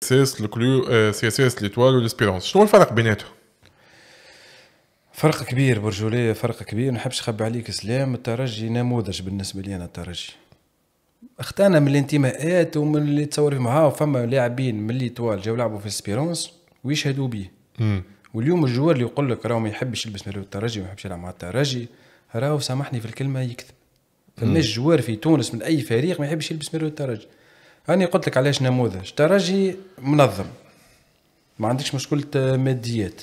سيس الكلو آه، سي اس اس ليتوال والاسبيرونس شنو الفرق بيناتهم فرق كبير برجولي فرق كبير نحبش نخبي عليك سلام الترجي نموذج بالنسبه لي انا الترجي اختانا من الانتماءات ومن اللي تصور معاه فما لاعبين من اللي طوال جاو لعبوا في سبيرونس ويشهدوا به واليوم الجوار اللي يقول لك راهو ما يحبش يلبس مالو الترجي وما يحبش يلعب مع الترجي راهو سامحني في الكلمه يكذب فماش جوار في تونس من اي فريق ما يحبش يلبس مالو الترجي أنا قلت لك علاش نموذج ترجي منظم ما عندكش مشكلة ماديات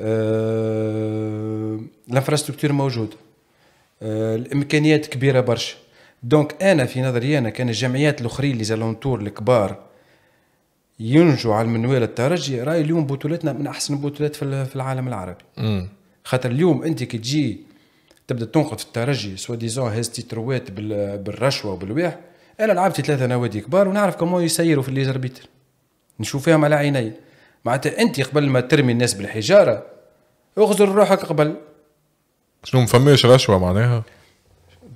أه... موجود موجودة أه... الإمكانيات كبيرة برشا دونك أنا في نظري أنا كان الجمعيات الأخرين اللي زالونتور الكبار ينجوا على المنوال الترجي راي اليوم بطولتنا من أحسن البطولات في العالم العربي خاطر اليوم أنت كي تجي تبدا تنقد في الترجي سوا ديزون هز تيتروات بالرشوه وبالواح انا لعبت ثلاثه نوادي كبار ونعرف كمون يسيروا في الليزر بيتر نشوف فيهم على عيني معناتها انت قبل ما ترمي الناس بالحجاره اغزر روحك قبل شنو ما فماش رشوه معناها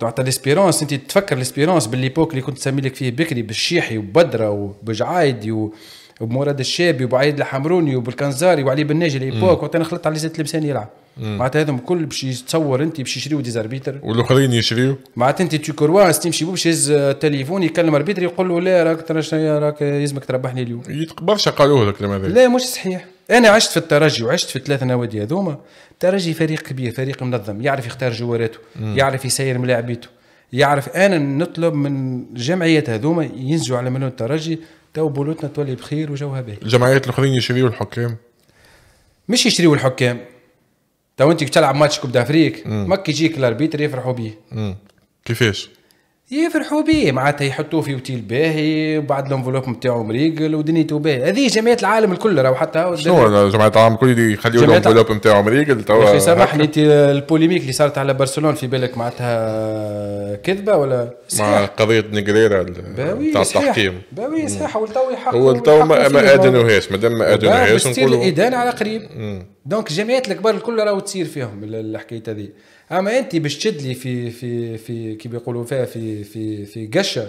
تعطى ليسبيرونس انت تفكر ليسبيرونس بالليبوك اللي كنت تسمي لك فيه بكري بالشيحي وبدره وبجعايدي و... وبمراد الشابي وبعيد الحمروني وبالكنزاري وعلي بن ناجي ليبوك وقت انا خلطت على لسان لساني يلعب معناتها هذوما الكل باش يتصور انت باش يشريو ديزاربيتر والاخرين يشريو معناتها انت تو كرواس تمشي بو باش يهز التليفون يكلم اربيتر يقول له لا راك ترى راك يلزمك تربحني اليوم برشا قالوه الكلام هذا لا مش صحيح انا عشت في الترجي وعشت في ثلاث نوادي هذوما الترجي فريق كبير فريق منظم يعرف يختار جواراته يعرف يسير ملاعبيته يعرف انا نطلب من الجمعيات هذوما ينزلوا على مليون الترجي تو بولوتنا تولي بخير وجوها باهي الجمعيات الاخرين يشريوا الحكام مش يشريوا الحكام تو انت بتلعب ماتش كوب دافريك ما يجيك الاربيتر يفرحوا بيه كيفاش؟ يفرحوا به معناتها يحطوه في اوتيل باهي وبعد الانفلوب نتاعو مريقل ودنيته باهي هذه جمعيات العالم الكل راهو حتى شنو جمعيات العالم الكل يخليوا الانفلوب نتاعو مريقل توا سامحني انت البوليميك اللي صارت على برشلونه في بالك معناتها كذبه ولا صحيح. مع قضيه نجريرا نتاع التحكيم باوي صحيح ولتو يحق ولتو ما ادنوهاش مادام ما ادنوهاش نقولوا الادانه على قريب دونك الجمعيات الكبار الكل راهو تصير فيهم الحكايه هذه اما انت باش تشد لي في في في كي بيقولوا فيها في في في قشه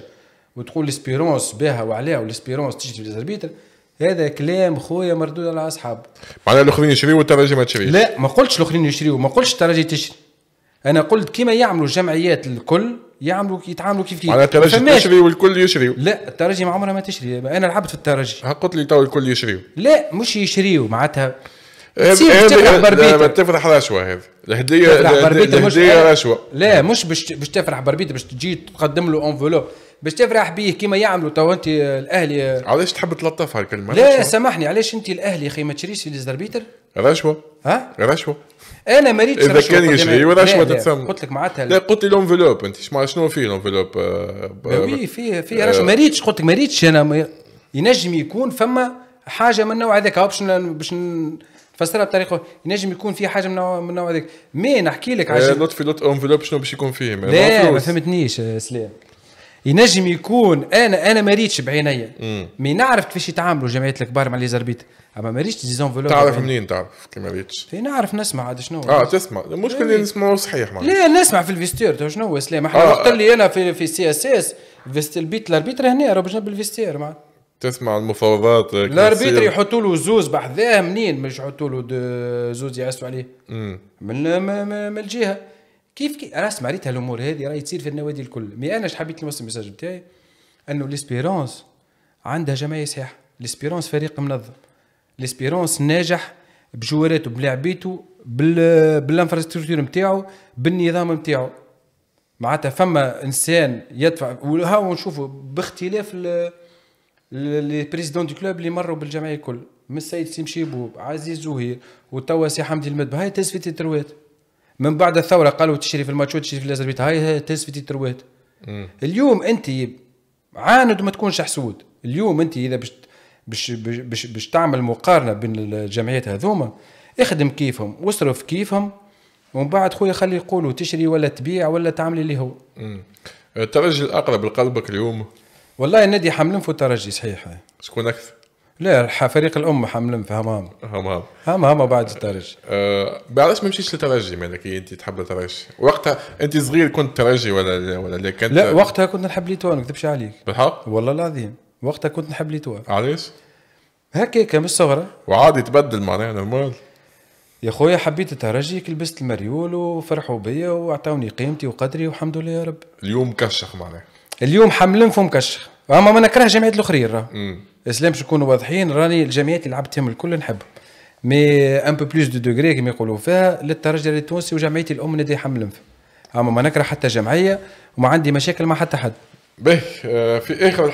وتقول ليسبيرونس بها وعليها وليسبيرونس تجي في ليزاربيتر هذا كلام خويا مردود على اصحاب معناها الاخرين يشريوا والتراجي ما تشريش لا ما قلتش الاخرين يشريوا ما قلتش التراجي تشري انا قلت كيما يعملوا الجمعيات الكل يعملوا يتعاملوا كيف كيف معناها التراجي تشري والكل يشريوا لا التراجي ما عمرها ما تشري انا لعبت في التراجي قلت لي تو الكل يشريوا لا مش يشريوا معناتها ما تفرح رشوه هذه الهديه الهديه رشوه إيه، لا مش باش تفرح بربيته باش تجي تقدم له انفلوب باش تفرح بيه كيما يعملوا تو انت الاهلي علاش تحب تلطفها الكلمه لا سامحني علاش انت الاهلي اخي ما تشريش في ليزربيتر رشوه ها رشوه انا ما ريتش اذا كان يشري رشوه تتسمى قلت لك معناتها لا قلت لي لونفلوب انت شنو فيه لونفلوب وي فيه فيه رشوه آه. ما ريتش قلت لك ما ريتش انا ينجم يكون فما حاجه من النوع هذاك باش باش فسرها بطريقه ينجم يكون في حاجه من نوع من نوع هذاك مي نحكي لك إيه، عشان نوت في نوت انفلوب شنو باش يكون فيه لا ما فهمتنيش آه، سلام ينجم يكون انا انا ما ريتش بعيني مي نعرف كيفاش يتعاملوا جمعيات الكبار مع ليزربيت اما ما ريتش دي زونفلوب تعرف منين تعرف كي ما ريتش في إيه، نعرف نسمع عاد شنو اه تسمع المشكل اللي إيه. نسمع صحيح لا نسمع في الفيستير شنو هو سلام احنا آه. وقت اللي انا في في سي اس اس البيت الاربيتر هنا راه بجنب الفيستير معناتها تسمع المفاوضات الاربيتر آه، يحطوا له زوز بحذاه منين مش يحطوا له زوز يعسوا عليه من من الجهه كيف كي راس اسمع هالامور هذه راهي تصير في النوادي الكل مي انا اش حبيت نوصل المساج بتاعي انه ليسبيرونس عندها جمعيه صحيحه ليسبيرونس فريق منظم ليسبيرونس ناجح بجواراته بلاعبيته بال بالانفراستركتور نتاعو بالنظام نتاعو معناتها فما انسان يدفع وهاو نشوفوا باختلاف لي بريزيدون دو كلوب اللي مروا بالجمعيه الكل من السيد سي مشيبوب عزيز زهير وتوا سي حمدي المدبه هاي في التروات من بعد الثوره قالوا تشري في الماتش وتشري في الازربيت هاي في التروات اليوم انت عاند وما تكونش حسود اليوم انت اذا باش باش باش باش تعمل مقارنه بين الجمعيات هذوما اخدم كيفهم واصرف كيفهم ومن بعد خويا خلي يقولوا تشري ولا تبيع ولا تعمل اللي هو الترجي الاقرب لقلبك اليوم والله النادي في الترجي صحيح شكون اكثر؟ لا فريق الام في همام همام همام بعد الترجي أه علاش ما مشيتش للترجي مالك يعني انت تحب الترجي وقتها انت صغير كنت ترجي ولا ولا لا كنت لا وقتها كنت نحب ليتوان ما نكذبش عليك بالحق والله العظيم وقتها كنت نحب ليتوان علاش؟ هكاك من الصغرى وعادي تبدل معناها نورمال يا خويا حبيت الترجي لبست المريول وفرحوا بيا واعطوني قيمتي وقدري والحمد لله يا رب اليوم كشخ معناها اليوم حملن فهم كش اما ما نكره جمعيه الاخرين اسلام باش نكونوا واضحين راني الجمعيات اللي لعبتهم الكل نحب مي ان بو بلوس دو دوغري كما يقولوا فيها للترجي التونسي وجمعيه الام نادي حملنف اما ما نكره حتى جمعيه وما عندي مشاكل مع حتى حد به آه، في اخر